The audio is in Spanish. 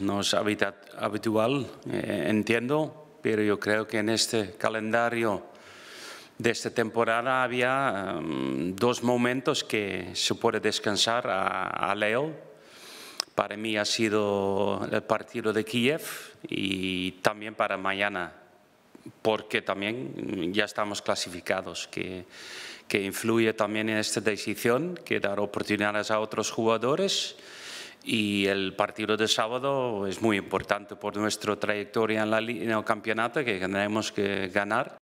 No es habitual, eh, entiendo, pero yo creo que en este calendario de esta temporada había mm, dos momentos que se puede descansar a, Leo, para mí ha sido el partido de Kiev y también para mañana, porque también ya estamos clasificados, que, que influye también en esta decisión, que dar oportunidades a otros jugadores. Y el partido de sábado es muy importante por nuestra trayectoria en, la, en el campeonato que tendremos que ganar